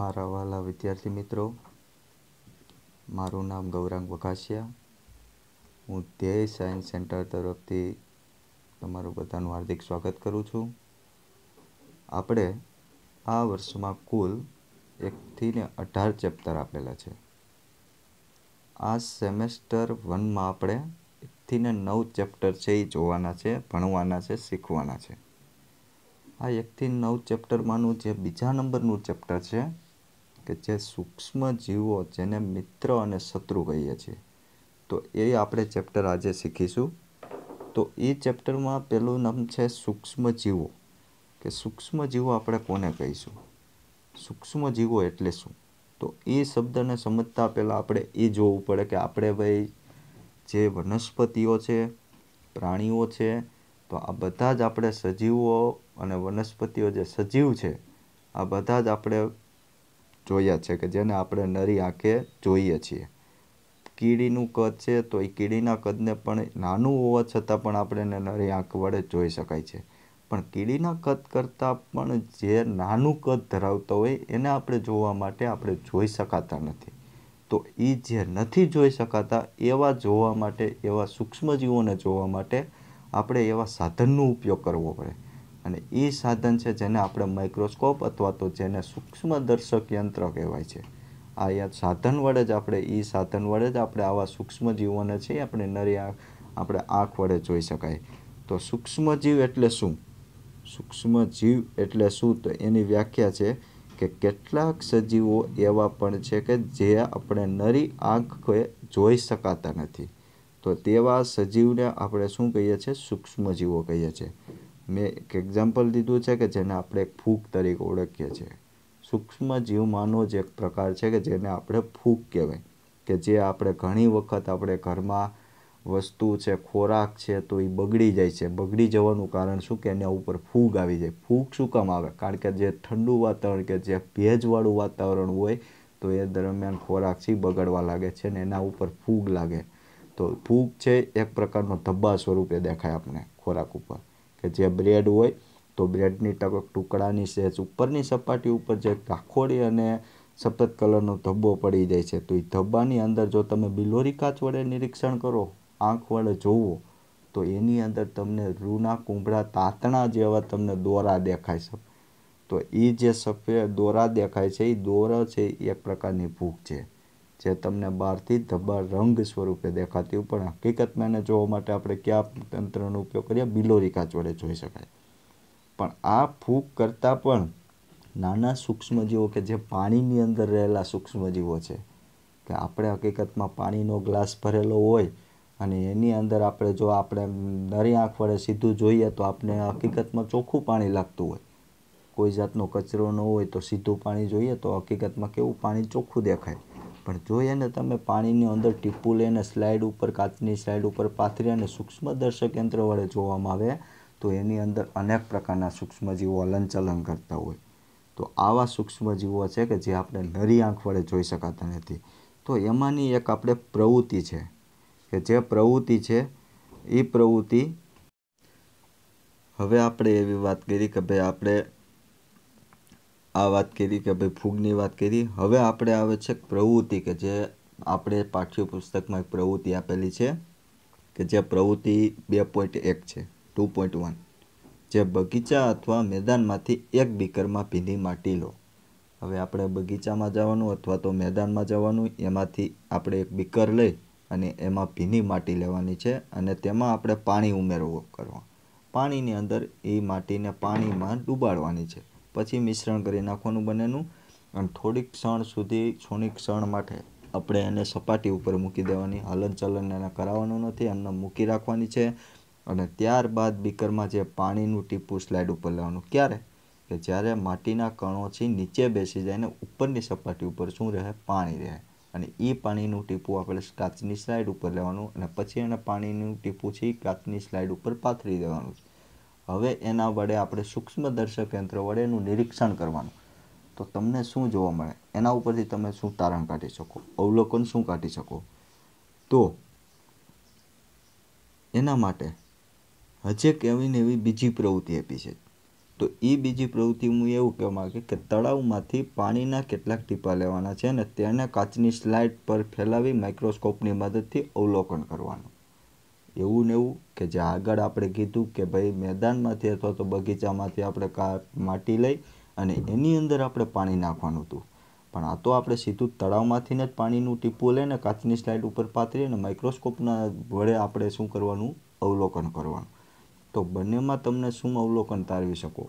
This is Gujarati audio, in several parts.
મારા વાલા વિદ્યાર્થી મિત્રો મારું નામ ગૌરાંગ વઘાસિયા હું ધ્યેય સાયન્સ સેન્ટર તરફથી તમારું બધાનું હાર્દિક સ્વાગત કરું છું આપણે આ વર્ષમાં કુલ એકથી ને અઢાર ચેપ્ટર આપેલા છે આ સેમેસ્ટર વનમાં આપણે એકથી ને નવ ચેપ્ટર છે એ જોવાના છે ભણવાના છે શીખવાના છે આ એકથી નવ ચેપ્ટરમાંનું જે બીજા નંબરનું ચેપ્ટર છે કે જે સૂક્ષ્મ જીવો જેને મિત્ર અને શત્રુ કહીએ છીએ તો એ આપણે ચેપ્ટર આજે શીખીશું તો એ ચેપ્ટરમાં પેલું નામ છે સૂક્ષ્મ જીવો કે સૂક્ષ્મ જીવો આપણે કોને કહીશું સૂક્ષ્મ જીવો એટલે શું તો એ શબ્દને સમજતા પહેલાં આપણે એ જોવું પડે કે આપણે ભાઈ જે વનસ્પતિઓ છે પ્રાણીઓ છે તો આ બધા જ આપણે સજીવો અને વનસ્પતિઓ જે સજીવ છે આ બધા જ આપણે જોયા છે કે જેને આપણે નરી આંખે જોઈએ છીએ કીડીનું કદ છે તો એ કીડીના કદને પણ નાનું હોવા છતાં પણ આપણે એને નરી આંખ વડે જોઈ શકાય છે પણ કીડીના કદ કરતાં પણ જે નાનું કદ ધરાવતા હોય એને આપણે જોવા માટે આપણે જોઈ શકાતા નથી તો એ જે નથી જોઈ શકાતા એવા જોવા માટે એવા સૂક્ષ્મજીવોને જોવા માટે આપણે એવા સાધનનો ઉપયોગ કરવો પડે અને એ સાધન છે જેને આપણે માઇક્રોસ્કોપ અથવા તો જેને સૂક્ષ્મદર્શક યંત્ર કહેવાય છે આ યાદ સાધન વડે જ આપણે એ સાધન વડે જ આપણે આવા સૂક્ષ્મજીવોને છે આપણે નરી આપણે આંખ વડે જોઈ શકાય તો સૂક્ષ્મજીવ એટલે શું સૂક્ષ્મજીવ એટલે શું તો એની વ્યાખ્યા છે કે કેટલાક સજીવો એવા પણ છે કે જે આપણે નરી આંખે જોઈ શકાતા નથી તો તેવા સજીવને આપણે શું કહીએ છીએ સૂક્ષ્મજીવો કહીએ છીએ મેં એક એક્ઝામ્પલ દીધું છે કે જેને આપણે એક ફૂગ તરીકે ઓળખીએ છીએ સૂક્ષ્મ જીવમાંનો જ એક પ્રકાર છે કે જેને આપણે ફૂગ કહેવાય કે જે આપણે ઘણી વખત આપણે ઘરમાં વસ્તુ છે ખોરાક છે તો એ બગડી જાય છે બગડી જવાનું કારણ શું કે એના ઉપર ફૂગ આવી જાય ફૂગ શું કામ આવે કારણ કે જે ઠંડુ વાતાવરણ કે જે ભેજવાળું વાતાવરણ હોય તો એ દરમિયાન ખોરાક છે બગડવા લાગે છે ને એના ઉપર ફૂગ લાગે તો ફૂગ છે એક પ્રકારનો ધબ્બા સ્વરૂપે દેખાય આપણે ખોરાક ઉપર કે જે બ્રેડ હોય તો બ્રેડની ટુકડાની સહેજ ઉપરની સપાટી ઉપર જે કાખોડી અને સફેદ કલરનો ધબ્બો પડી જાય છે તો એ ધબ્બાની અંદર જો તમે બિલોરી કાચ વડે નિરીક્ષણ કરો આંખ વડે જોવો તો એની અંદર તમને રૂના કુંભળા તાંતણા જેવા તમને દોરા દેખાય છે તો એ જે સફેદ દોરા દેખાય છે એ દોરા છે એ એક પ્રકારની ભૂખ છે જે તમને બહારથી ધબ્બા રંગ સ્વરૂપે દેખાતી પણ હકીકતમાં એને જોવા માટે આપણે કયા તંત્રનો ઉપયોગ કરીએ બિલોરી જોડે જોઈ શકાય પણ આ ફૂગ કરતાં પણ નાના સૂક્ષ્મજીવો કે જે પાણીની અંદર રહેલા સૂક્ષ્મજીવો છે કે આપણે હકીકતમાં પાણીનો ગ્લાસ ભરેલો હોય અને એની અંદર આપણે જો આપણે નરી આંખ વડે સીધું જોઈએ તો આપણે હકીકતમાં ચોખ્ખું પાણી લાગતું હોય કોઈ જાતનો કચરો ન હોય તો સીધું પાણી જોઈએ તો હકીકતમાં કેવું પાણી ચોખ્ખું દેખાય પણ જો એને તમે પાણીની અંદર ટીપું લઈને સ્લાઇડ ઉપર કાચની સ્લાઇડ ઉપર પાથરી અને સૂક્ષ્મ દર્શક યંત્ર વડે જોવામાં આવે તો એની અંદર અનેક પ્રકારના સૂક્ષ્મજીવો હલનચલન કરતા હોય તો આવા સૂક્ષ્મજીવો છે કે જે આપણે નરી આંખ વડે જોઈ શકાતા નથી તો એમાંની એક આપણે પ્રવૃત્તિ છે કે જે પ્રવૃત્તિ છે એ પ્રવૃત્તિ હવે આપણે એવી વાત કરી કે ભાઈ આપણે આ વાત કરી કે ભાઈ ફૂગની વાત કરી હવે આપણે આવે છે પ્રવૃત્તિ કે જે આપણે પાઠ્યપુસ્તકમાં એક પ્રવૃત્તિ આપેલી છે કે જે પ્રવૃત્તિ બે પોઈન્ટ એક છે ટુ પોઈન્ટ વન જે બગીચા અથવા મેદાનમાંથી એક બીકરમાં ભીની માટી લો હવે આપણે બગીચામાં જવાનું અથવા તો મેદાનમાં જવાનું એમાંથી આપણે એક બીકર લઈ અને એમાં ભીની માટી લેવાની છે અને તેમાં આપણે પાણી ઉમેરવું કરવા પાણીની અંદર એ માટીને પાણીમાં ડૂબાડવાની છે પછી મિશ્રણ કરી નાખવાનું બનેનું અને થોડીક ક્ષણ સુધી થોડીક ક્ષણ માટે આપણે એને સપાટી ઉપર મૂકી દેવાની હલન ચલન એને કરાવવાનું નથી એમને મૂકી રાખવાની છે અને ત્યારબાદ બીકરમાં જે પાણીનું ટીપું સ્લાઇડ ઉપર લેવાનું ક્યારે કે જ્યારે માટીના કણોથી નીચે બેસી જાય ને ઉપરની સપાટી ઉપર શું રહે પાણી રહે અને એ પાણીનું ટીપું આપણે કાચની સ્લાઇડ ઉપર લેવાનું અને પછી એને પાણીનું ટીપું છે કાચની સ્લાઇડ ઉપર પાથરી દેવાનું છે હવે એના વડે આપણે સૂક્ષ્મ દર્શક યંત્ર વડે એનું નિરીક્ષણ કરવાનું તો તમને શું જોવા મળે એના ઉપરથી તમે શું તારણ કાઢી શકો અવલોકન શું કાઢી શકો તો એના માટે હજેક એવી ને એવી બીજી પ્રવૃત્તિ આપી છે તો એ બીજી પ્રવૃત્તિ હું એવું કહેવા માગે કે તળાવમાંથી પાણીના કેટલાક ટીપા લેવાના છે અને તેને કાચની સ્લાઇડ પર ફેલાવી માઇક્રોસ્કોપની મદદથી અવલોકન કરવાનું એવું ને એવું કે જે આગળ આપણે કીધું કે ભાઈ મેદાનમાંથી અથવા તો બગીચામાંથી આપણે કા માટી લઈ અને એની અંદર આપણે પાણી નાખવાનું હતું પણ આ તો આપણે સીધું તળાવમાંથીને જ પાણીનું ટીપું લઈને કાચની સ્લાઇડ ઉપર પાથરી અને માઇક્રોસ્કોપના વડે આપણે શું કરવાનું અવલોકન કરવાનું તો બંનેમાં તમને શું અવલોકન તારવી શકો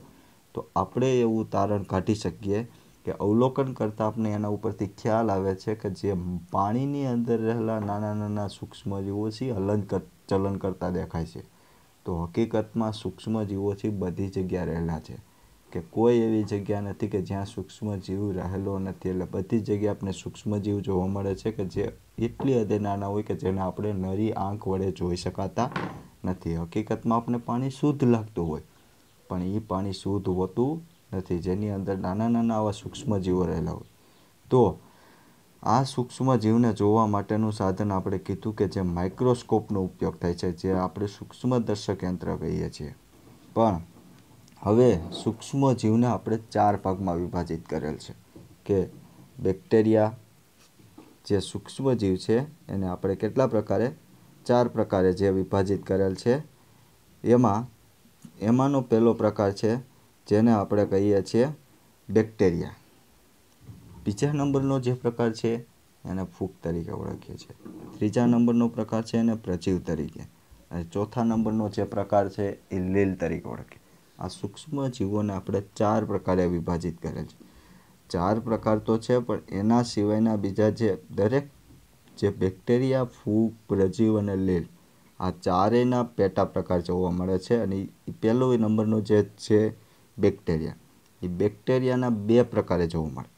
તો આપણે એવું તારણ કાઢી શકીએ કે અવલોકન કરતાં આપણે એના ઉપરથી ખ્યાલ આવે છે કે જે પાણીની અંદર રહેલા નાના નાના સૂક્ષ્મજીવો છે હલન ચલન કરતા દેખાય છે તો હકીકતમાં સૂક્ષ્મજીવો છે બધી જગ્યા રહેલા છે કે કોઈ એવી જગ્યા નથી કે જ્યાં સૂક્ષ્મજીવ રહેલો નથી એટલે બધી જગ્યાએ આપણે સૂક્ષ્મજીવ જોવા મળે છે કે જે એટલી હદે નાના હોય કે જેને આપણે નરી આંખ વડે જોઈ શકાતા નથી હકીકતમાં આપણે પાણી શુદ્ધ લાગતું હોય પણ એ પાણી શુદ્ધ હોતું નથી જેની અંદર નાના નાના આવા સૂક્ષ્મ જીવો રહેલા હોય તો આ સૂક્ષ્મ જીવને જોવા માટેનું સાધન આપણે કીધું કે જે માઇક્રોસ્કોપનો ઉપયોગ થાય છે જે આપણે સૂક્ષ્મ દર્શક યંત્ર કહીએ છીએ પણ હવે સૂક્ષ્મ જીવને આપણે ચાર ભાગમાં વિભાજિત કરેલ છે કે બેક્ટેરિયા જે સૂક્ષ્મ જીવ છે એને આપણે કેટલા પ્રકારે ચાર પ્રકારે જે વિભાજિત કરેલ છે એમાં એમાંનો પહેલો પ્રકાર છે જેને આપણે કહીએ છીએ બેક્ટેરિયા બીજા નંબરનો જે પ્રકાર છે એને ફૂગ તરીકે ઓળખીએ છીએ ત્રીજા નંબરનો પ્રકાર છે એને પ્રજીવ તરીકે અને ચોથા નંબરનો જે પ્રકાર છે એ લીલ તરીકે ઓળખીએ આ સૂક્ષ્મ જીવોને આપણે ચાર પ્રકારે વિભાજિત કરેલ છે ચાર પ્રકાર તો છે પણ એના સિવાયના બીજા જે દરેક જે બેક્ટેરિયા ફૂગ પ્રજીવ અને લીલ આ ચારેયના પેટા પ્રકાર જોવા મળે છે અને એ પહેલો નંબરનો જે છે બેક્ટેરિયા એ બેક્ટેરિયાના બે પ્રકારે જોવા મળે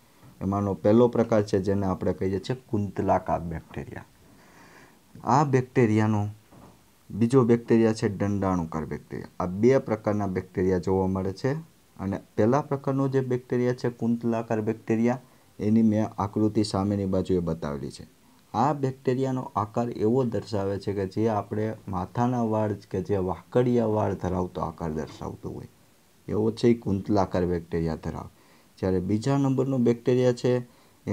એમાંનો પહેલો પ્રકાર છે જેને આપણે કહીએ છીએ કુંતલાકા બેક્ટેરિયા આ બેક્ટેરિયાનો બીજો બેક્ટેરિયા છે દંડાણુકાર બેક્ટેરિયા આ બે પ્રકારના બેક્ટેરિયા જોવા મળે છે અને પહેલા પ્રકારનો જે બેક્ટેરિયા છે કુંતલાકાર બેક્ટેરિયા એની મેં આકૃતિ સામેની બાજુએ બતાવેલી છે આ બેક્ટેરિયાનો આકાર એવો દર્શાવે છે કે જે આપણે માથાના વાળ કે જે વાકડિયા વાળ ધરાવતો આકાર દર્શાવતો હોય એવો છે એ કુંતલાકાર બેક્ટેરિયા ધરાવે જ્યારે બીજા નંબરનો બેક્ટેરિયા છે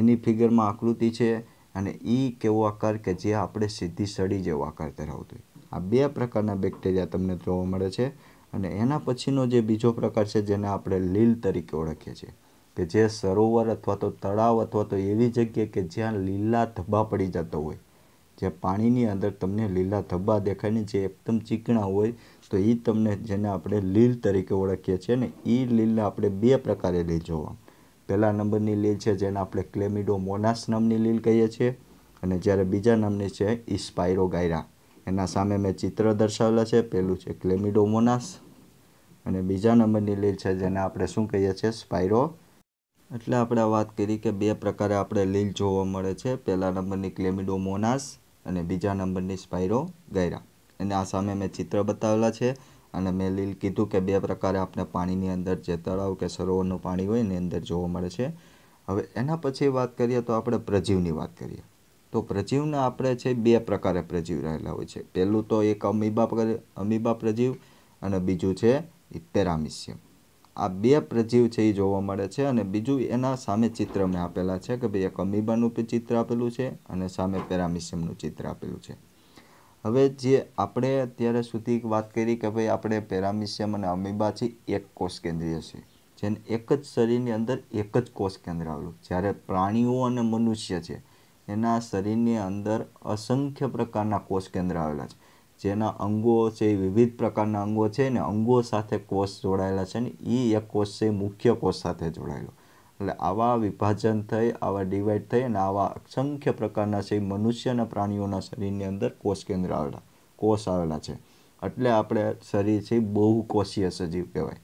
એની ફિગરમાં આકૃતિ છે અને એ કેવો આકાર કે જે આપણે સીધી સડી જેવો આકાર ધરાવતો હોય આ બે પ્રકારના બેક્ટેરિયા તમને જોવા મળે છે અને એના પછીનો જે બીજો પ્રકાર છે જેને આપણે લીલ તરીકે ઓળખીએ છીએ કે જે સરોવર અથવા તો તળાવ અથવા તો એવી જગ્યાએ કે જ્યાં લીલા ધબ્બા પડી જતો હોય જે પાણીની અંદર તમને લીલા ધબ્બા દેખાય જે એકદમ ચીકણા હોય તો એ તમને જેને આપણે લીલ તરીકે ઓળખીએ છીએ ને એ લીલને આપણે બે પ્રકારે લીલ જોવા પહેલા નંબરની લીલ છે જેને આપણે ક્લેમિડો મોનાસ નામની લીલ કહીએ છીએ અને જ્યારે બીજા નામની છે ઇસ્પાયરો ગાયરા એના સામે મેં ચિત્ર દર્શાવેલા છે પહેલું છે ક્લેમિડો મોનાસ અને બીજા નંબરની લીલ છે જેને આપણે શું કહીએ છીએ સ્પાયરો એટલે આપણે વાત કરી કે બે પ્રકારે આપણે લીલ જોવા મળે છે પહેલા નંબરની ક્લેમિડો મોનાસ અને બીજા નંબરની સ્પાઇરો ગાયરા અને આ સામે મેં ચિત્ર બતાવેલા છે અને મેં લીલ કીધું કે બે પ્રકારે આપણે પાણીની અંદર જે તળાવ કે સરોવરનું પાણી હોય એની અંદર જોવા મળે છે હવે એના પછી વાત કરીએ તો આપણે પ્રજીવની વાત કરીએ તો પ્રજીવના આપણે છે બે પ્રકારે પ્રજીવ રહેલા હોય છે પહેલું તો એક અમીબા અમીબા પ્રજીવ અને બીજું છે પેરામિશિયમ આ બે પ્રજીવ છે એ જોવા મળે છે અને બીજું એના સામે ચિત્ર મેં આપેલા છે કે ભાઈ એક અમીબાનું ચિત્ર આપેલું છે અને સામે પેરામિશિયમનું ચિત્ર આપેલું છે હવે જે આપણે અત્યારે સુધી વાત કરી કે ભાઈ આપણે પેરામિશિયમ અને અમીબા છે એક કોષ કેન્દ્રીય છે જેને એક જ શરીરની અંદર એક જ કોષ કેન્દ્ર આવેલું જ્યારે પ્રાણીઓ અને મનુષ્ય છે એના શરીરની અંદર અસંખ્ય પ્રકારના કોષ કેન્દ્ર આવેલા છે જેના અંગો છે એ વિવિધ પ્રકારના અંગો છે ને અંગો સાથે કોષ જોડાયેલા છે ને એ એક કોષ છે મુખ્ય કોષ સાથે જોડાયેલો એટલે આવા વિભાજન થઈ આવા ડિવાઈડ થઈ અને આવા અસંખ્ય પ્રકારના છે મનુષ્યના પ્રાણીઓના શરીરની અંદર કોષ કેન્દ્ર આવેલા કોષ આવેલા છે એટલે આપણે શરીર છે બહુકોષીય સજીવ કહેવાય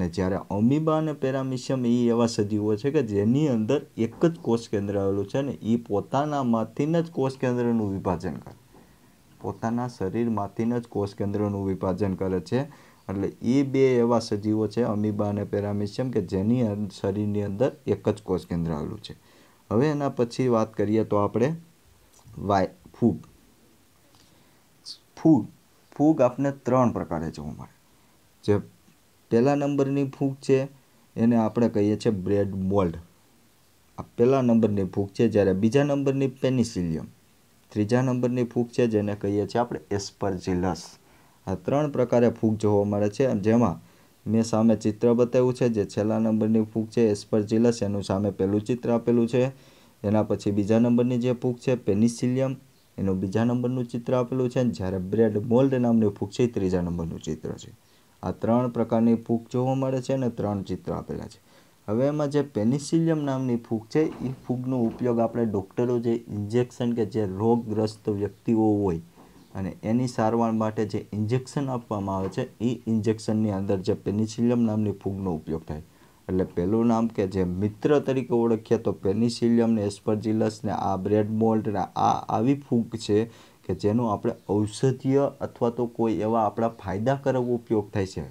ને જ્યારે અમીબા અને પેરામિશિયમ એ એવા સજીવો છે કે જેની અંદર એક જ કોષ કેન્દ્ર આવેલું છે ને એ પોતાનામાંથી જ કોષ કેન્દ્રનું વિભાજન કરે પોતાના શરીરમાંથી જ કોષકેન્દ્રનું વિભાજન કરે છે એટલે એ બે એવા સજીવો છે અમીબા અને પેરામિશિયમ કે જેની શરીરની અંદર એક જ કોષકેન્દ્ર આવેલું છે હવે એના પછી વાત કરીએ તો આપણે વાય ફૂગ ફૂગ ફૂગ આપણે ત્રણ પ્રકારે જોવા મળે જે પહેલા નંબરની ફૂગ છે એને આપણે કહીએ છીએ બ્રેડ મોલ્ડ આ પહેલા નંબરની ફૂગ છે જ્યારે બીજા નંબરની પેનિસિલિયમ ત્રીજા નંબરની ફૂગ છે જેને કહીએ છીએ આપણે એસ્પરજીલસ આ ત્રણ પ્રકારે ફૂગ જોવા મળે છે જેમાં મેં સામે ચિત્ર બતાવ્યું છે જે છેલ્લા નંબરની ફૂગ છે એસ્પરજીલસ એનું સામે પહેલું ચિત્ર આપેલું છે એના પછી બીજા નંબરની જે ફૂગ છે પેનિસિલિયમ એનું બીજા નંબરનું ચિત્ર આપેલું છે જ્યારે બ્રેડ મોલ્ડ નામની ફૂગ છે એ ત્રીજા નંબરનું ચિત્ર છે આ ત્રણ પ્રકારની ફૂગ જોવા મળે છે અને ત્રણ ચિત્ર આપેલા છે હવે એમાં જે પેનિસિલિયમ નામની ફૂગ છે એ ફૂગનો ઉપયોગ આપણે ડૉક્ટરો જે ઇન્જેક્શન કે જે રોગગ્રસ્ત વ્યક્તિઓ હોય અને એની સારવાર માટે જે ઇન્જેક્શન આપવામાં આવે છે એ ઇન્જેક્શનની અંદર જે પેનિસિલિયમ નામની ફૂગનો ઉપયોગ થાય એટલે પહેલું નામ કે જે મિત્ર તરીકે ઓળખીએ તો પેનિસિલિયમ ને એસ્પરજિલસ ને આ બ્રેડ મોલ્ડ ને આ આવી ફૂગ છે કે જેનો આપણે ઔષધીય અથવા તો કોઈ એવા આપણા ફાયદાકારક ઉપયોગ થાય છે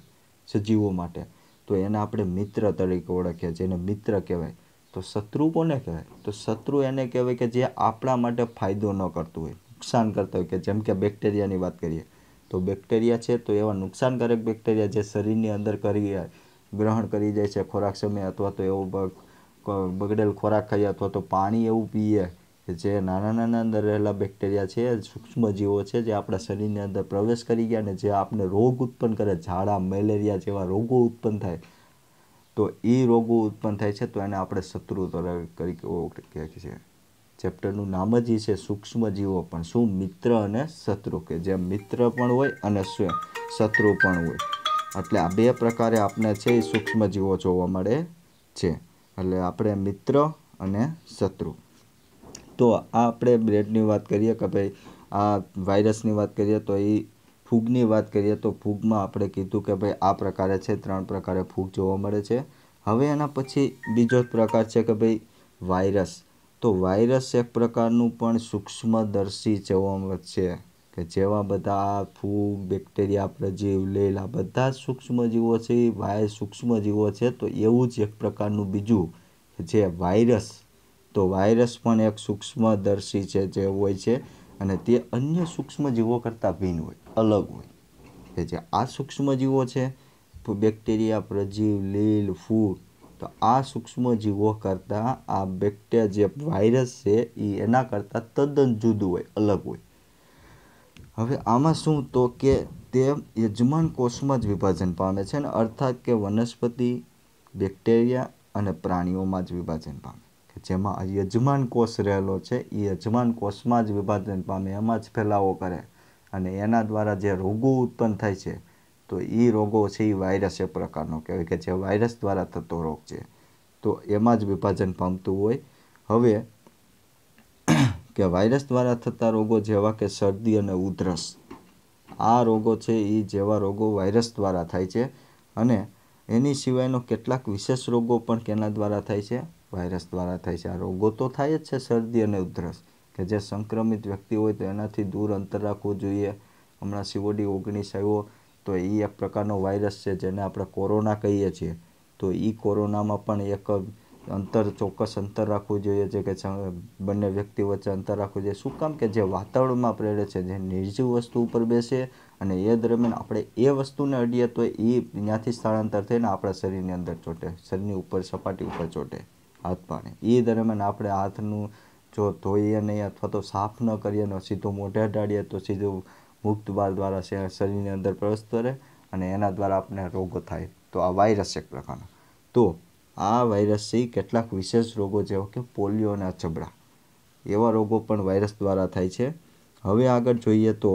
સજીવો માટે તો એને આપણે મિત્ર તરીકે ઓળખીએ જેને મિત્ર કહેવાય તો શત્રુ કોને કહેવાય તો શત્રુ એને કહેવાય કે જે આપણા માટે ફાયદો ન કરતું હોય નુકસાન કરતા હોય કે જેમ કે બેક્ટેરિયાની વાત કરીએ તો બેક્ટેરિયા છે તો એવા નુકસાનકારક બેક્ટેરિયા જે શરીરની અંદર કરી ગ્રહણ કરી જાય છે ખોરાક સમયે અથવા તો એવો બગડેલ ખોરાક ખાઈએ અથવા તો પાણી એવું પીએ કે જે નાના નાના અંદર રહેલા બેક્ટેરિયા છે સૂક્ષ્મજીવો છે જે આપણા શરીરની અંદર પ્રવેશ કરી ગયા અને જે આપણે રોગ ઉત્પન્ન કરે ઝાડા મેલેરિયા જેવા રોગો ઉત્પન્ન થાય તો એ રોગો ઉત્પન્ન થાય છે તો એને આપણે શત્રુ કરી કહીએ છીએ ચેપ્ટરનું નામ જ એ છે સૂક્ષ્મજીવો પણ શું મિત્ર અને શત્રુ કે જે મિત્ર પણ હોય અને શત્રુ પણ હોય એટલે આ બે પ્રકારે આપણે છે એ સૂક્ષ્મજીવો જોવા મળે છે એટલે આપણે મિત્ર અને શત્રુ તો આપણે બ્રેડની વાત કરીએ કે ભાઈ આ વાયરસની વાત કરીએ તો એ ફૂગની વાત કરીએ તો ફૂગમાં આપણે કીધું કે ભાઈ આ પ્રકારે છે ત્રણ પ્રકારે ફૂગ જોવા મળે છે હવે એના પછી બીજો પ્રકાર છે કે ભાઈ વાયરસ તો વાયરસ એક પ્રકારનું પણ સૂક્ષ્મદર્શી જોવા છે કે જેવા બધા ફૂગ બેક્ટેરિયા પ્રજીવ લીલ આ બધા સૂક્ષ્મજીવો છે એ વાય સૂક્ષ્મજીવો છે તો એવું જ એક પ્રકારનું બીજું જે વાયરસ તો વાયરસ પણ એક સૂક્ષ્મદર્શી છે જે હોય છે અને તે અન્ય સૂક્ષ્મજીવો કરતાં ભિન્ન હોય અલગ હોય કે જે આ સૂક્ષ્મજીવો છે બેક્ટેરિયા પ્રજીવ લીલ ફૂગ તો આ સૂક્ષ્મજીવો કરતાં આ બેક્ટેરિયા જે વાયરસ છે એ એના કરતાં તદ્દન જુદું હોય અલગ હોય હવે આમાં શું તો કે તે યજમાન કોષમાં જ વિભાજન પામે છે ને અર્થાત કે વનસ્પતિ બેક્ટેરિયા અને પ્રાણીઓમાં જ વિભાજન પામે જેમાં યજમાન કોષ રહેલો છે એ યજમાન કોષમાં જ વિભાજન પામે એમાં જ ફેલાવો કરે અને એના દ્વારા જે રોગો ઉત્પન્ન થાય છે તો એ રોગો છે એ વાયરસ એ પ્રકારનો કહેવાય કે જે વાયરસ દ્વારા થતો રોગ છે તો એમાં જ વિભાજન પામતું હોય હવે કે વાયરસ દ્વારા થતા રોગો જેવા કે શરદી અને ઉધરસ આ રોગો છે એ જેવા રોગો વાયરસ દ્વારા થાય છે અને એની સિવાયનો કેટલાક વિશેષ રોગો પણ કેના દ્વારા થાય છે વાયરસ દ્વારા થાય છે આ રોગો તો થાય જ છે શરદી અને ઉધરસ કે જે સંક્રમિત વ્યક્તિ હોય તો એનાથી દૂર અંતર રાખવું જોઈએ હમણાં સીઓડી ઓગણીસ આવ્યો તો એ એક પ્રકારનો વાયરસ છે જેને આપણે કોરોના કહીએ છીએ તો એ કોરોનામાં પણ એક અંતર ચોક્કસ અંતર રાખવું જોઈએ છે કે બંને વ્યક્તિ વચ્ચે અંતર રાખવું જોઈએ શું કામ કે જે વાતાવરણમાં પ્રેરે છે જે નિર્જીવ વસ્તુ ઉપર બેસે અને એ દરમિયાન આપણે એ વસ્તુને અડીએ તો એ ત્યાંથી સ્થળાંતર થઈને આપણા શરીરની અંદર ચોટે શરીરની ઉપર સપાટી ઉપર ચોટે હાથ પાણી એ દરમિયાન આપણે હાથનું જો ધોઈએ નહીં અથવા તો સાફ ન કરીએ ન સીધું મોઢે અટાડીએ તો સીધું મુક્ત બાલ દ્વારા શરીરની અંદર પ્રવેશ કરે અને એના દ્વારા આપણે રોગો થાય તો આ વાયરસ એક પ્રકારનો તો આ વાયરસથી કેટલાક વિશેષ રોગો જેવા કે પોલિયો અને અછબડા એવા રોગો પણ વાયરસ દ્વારા થાય છે હવે આગળ જોઈએ તો